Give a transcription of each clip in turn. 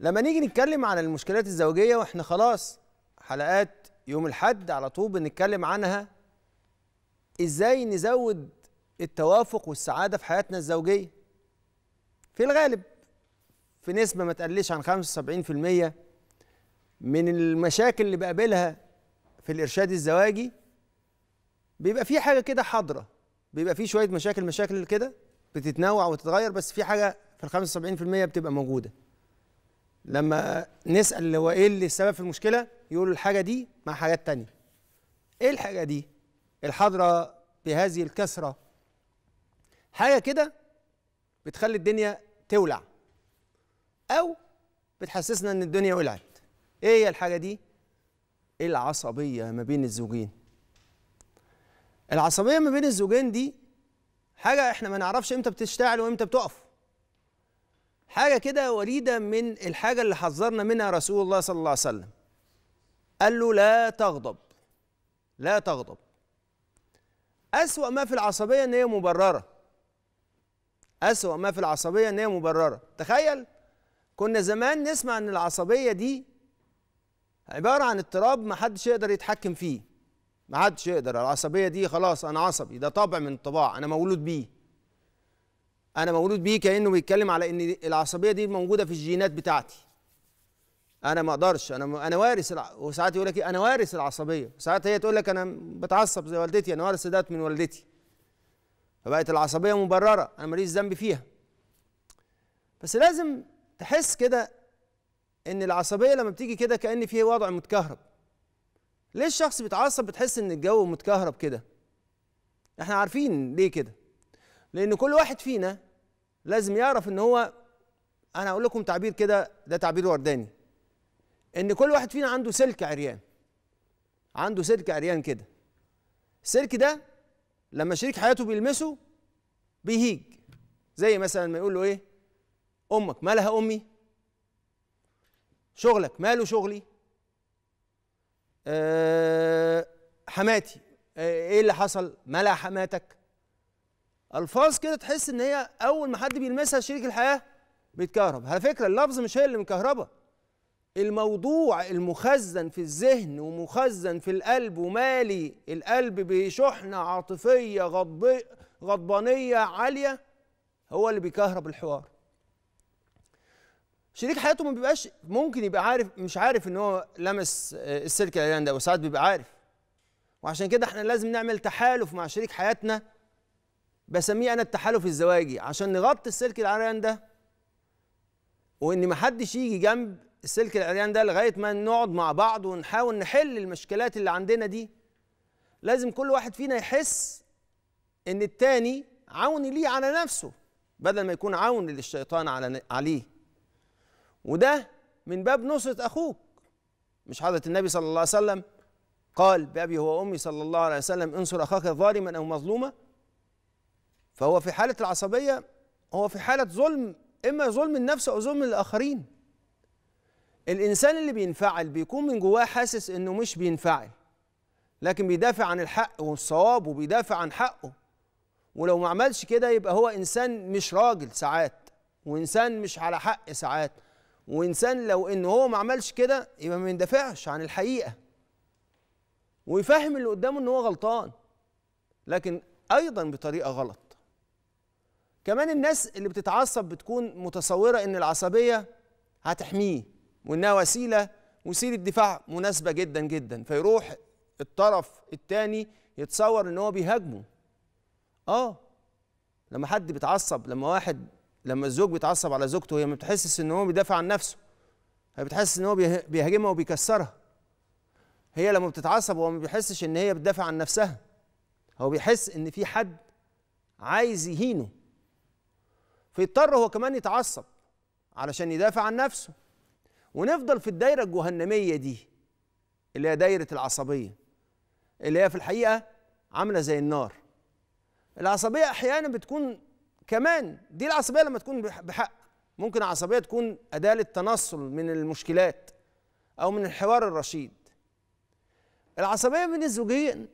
لما نيجي نتكلم عن المشكلات الزوجيه واحنا خلاص حلقات يوم الحد على طول بنتكلم عنها ازاي نزود التوافق والسعاده في حياتنا الزوجيه في الغالب في نسبه ما تقلش عن 75% من المشاكل اللي بقابلها في الارشاد الزواجي بيبقى في حاجه كده حاضره بيبقى في شويه مشاكل مشاكل كده بتتنوع وتتغير بس في حاجه في ال 75% بتبقى موجوده لما نسال اللي هو ايه اللي السبب في المشكله يقولوا الحاجه دي مع حاجات تانية ايه الحاجه دي الحضره بهذه الكسره حاجه كده بتخلي الدنيا تولع او بتحسسنا ان الدنيا ولعت ايه هي الحاجه دي العصبيه ما بين الزوجين العصبيه ما بين الزوجين دي حاجه احنا ما نعرفش امتى بتشتعل وامتى بتقف حاجه كده وليده من الحاجه اللي حذرنا منها رسول الله صلى الله عليه وسلم قال له لا تغضب لا تغضب أسوأ ما في العصبية إن هي مبررة أسوأ ما في العصبية إن هي مبررة تخيل كنا زمان نسمع إن العصبية دي عبارة عن اضطراب محدش يقدر يتحكم فيه محدش يقدر العصبية دي خلاص أنا عصبي ده طبع من الطباع أنا مولود بيه انا مولود بيه كانه بيتكلم على ان العصبيه دي موجوده في الجينات بتاعتي انا ما اقدرش انا م... انا وارث الع... وساعات يقول لك إيه، انا وارث العصبيه ساعات هي تقول لك انا بتعصب زي والدتي انا وارث ده من والدتي فبقت العصبيه مبرره انا ماليش ذنب فيها بس لازم تحس كده ان العصبيه لما بتيجي كده كان في وضع متكهرب ليه الشخص بيتعصب بتحس ان الجو متكهرب كده احنا عارفين ليه كده لان كل واحد فينا لازم يعرف ان هو انا هقول لكم تعبير كده ده تعبير ورداني ان كل واحد فينا عنده سلك عريان عنده سلك عريان كده السلك ده لما شريك حياته بيلمسه بيهيج زي مثلا ما يقول له ايه امك مالها امي شغلك ماله شغلي أه حماتي أه ايه اللي حصل مالها حماتك الفاظ كده تحس ان هي اول ما حد بيلمسها شريك الحياه بيتكهرب على فكره اللفظ مش هي اللي مكهربه الموضوع المخزن في الذهن ومخزن في القلب ومالي القلب بشحنه عاطفيه غضب غضبانيه عاليه هو اللي بيكهرب الحوار شريك حياته ما بيبقاش ممكن يبقى عارف مش عارف ان هو لمس آه، السلك الاعلان ده وساعات بيبقى عارف وعشان كده احنا لازم نعمل تحالف مع شريك حياتنا بسميه انا التحالف الزواجي عشان نغطي السلك العريان ده وان ما حدش يجي جنب السلك العريان ده لغايه ما نقعد مع بعض ونحاول نحل المشكلات اللي عندنا دي لازم كل واحد فينا يحس ان التاني عون ليه على نفسه بدل ما يكون عون للشيطان على عليه وده من باب نصرة أخوك مش حضرة النبي صلى الله عليه وسلم قال بأبي هو أمي صلى الله عليه وسلم انصر أخاك ظالما أو مظلوما فهو في حالة العصبية هو في حالة ظلم إما ظلم النفس أو ظلم الآخرين الإنسان اللي بينفعل بيكون من جواه حاسس إنه مش بينفعل لكن بيدافع عن الحق والصواب وبيدافع عن حقه ولو ما عملش كده يبقى هو إنسان مش راجل ساعات وإنسان مش على حق ساعات وإنسان لو إن هو ما عملش كده يبقى ما يندفعش عن الحقيقة ويفهم اللي قدامه إن هو غلطان لكن أيضا بطريقة غلط كمان الناس اللي بتتعصب بتكون متصوره ان العصبيه هتحميه وانها وسيله وسيله دفاع مناسبه جدا جدا فيروح الطرف الثاني يتصور ان هو بيهاجمه اه لما حد بيتعصب لما واحد لما الزوج بيتعصب على زوجته هي ما بتحسش ان هو بيدافع عن نفسه هي بتحسس ان هو بيهاجمها وبيكسرها هي لما بتتعصب هو ما بيحسش ان هي بتدافع عن نفسها هو بيحس ان في حد عايز يهينه فيضطر هو كمان يتعصب علشان يدافع عن نفسه ونفضل في الدايره الجهنميه دي اللي هي دايره العصبيه اللي هي في الحقيقه عامله زي النار العصبيه احيانا بتكون كمان دي العصبيه لما تكون بحق ممكن العصبيه تكون اداه للتنصل من المشكلات او من الحوار الرشيد العصبيه من الزوجين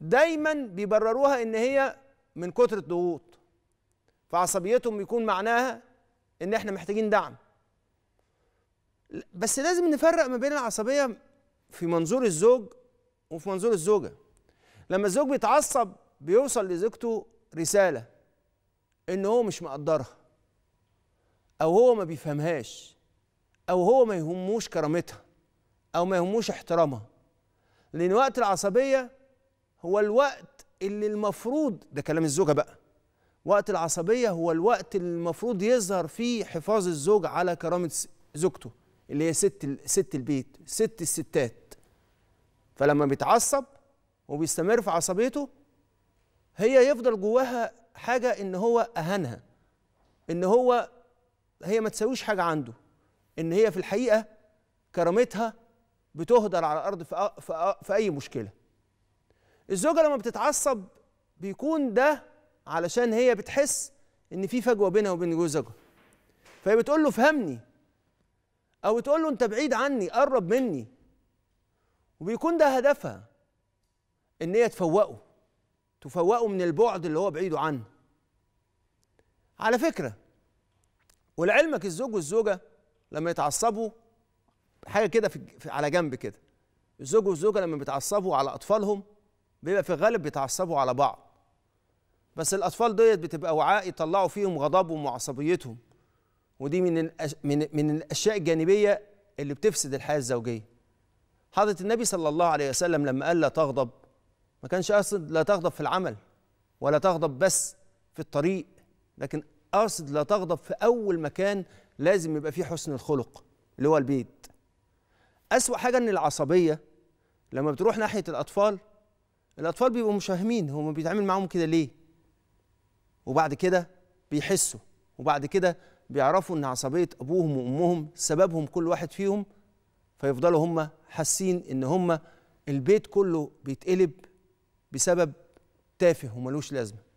دايما بيبرروها ان هي من كثره الضغوط فعصبيتهم بيكون معناها ان احنا محتاجين دعم بس لازم نفرق ما بين العصبيه في منظور الزوج وفي منظور الزوجه لما الزوج بيتعصب بيوصل لزوجته رساله ان هو مش مقدرها او هو ما بيفهمهاش او هو ما يهموش كرامتها او ما يهموش احترامها لان وقت العصبيه هو الوقت اللي المفروض ده كلام الزوجه بقى وقت العصبيه هو الوقت اللي المفروض يظهر فيه حفاظ الزوج على كرامه زوجته اللي هي ست ست البيت ست الستات فلما بيتعصب وبيستمر في عصبيته هي يفضل جواها حاجه ان هو اهانها ان هو هي ما تساويش حاجه عنده ان هي في الحقيقه كرامتها بتهدر على الارض في, في اي مشكله الزوجه لما بتتعصب بيكون ده علشان هي بتحس ان في فجوه بينها وبين جوزها فهي بتقول له فهمني او تقول له انت بعيد عني قرب مني وبيكون ده هدفها ان هي تفوقه تفوقه من البعد اللي هو بعيده عنه على فكره ولعلمك الزوج والزوجه لما يتعصبوا حاجه كده في على جنب كده الزوج والزوجه لما بيتعصبوا على اطفالهم بيبقى في الغالب بيتعصبوا على بعض بس الأطفال ديت بتبقى وعاء يطلعوا فيهم غضبهم وعصبيتهم ودي من من من الأشياء الجانبية اللي بتفسد الحياة الزوجية حضرة النبي صلى الله عليه وسلم لما قال لا تغضب ما كانش قاصد لا تغضب في العمل ولا تغضب بس في الطريق لكن قاصد لا تغضب في أول مكان لازم يبقى فيه حسن الخلق اللي هو البيت أسوأ حاجة إن العصبية لما بتروح ناحية الأطفال الأطفال بيبقوا مش فاهمين هو بيتعامل معاهم كده ليه وبعد كده بيحسوا وبعد كده بيعرفوا ان عصبيه ابوهم وامهم سببهم كل واحد فيهم فيفضلوا هم حاسين ان هم البيت كله بيتقلب بسبب تافه وملوش لازمه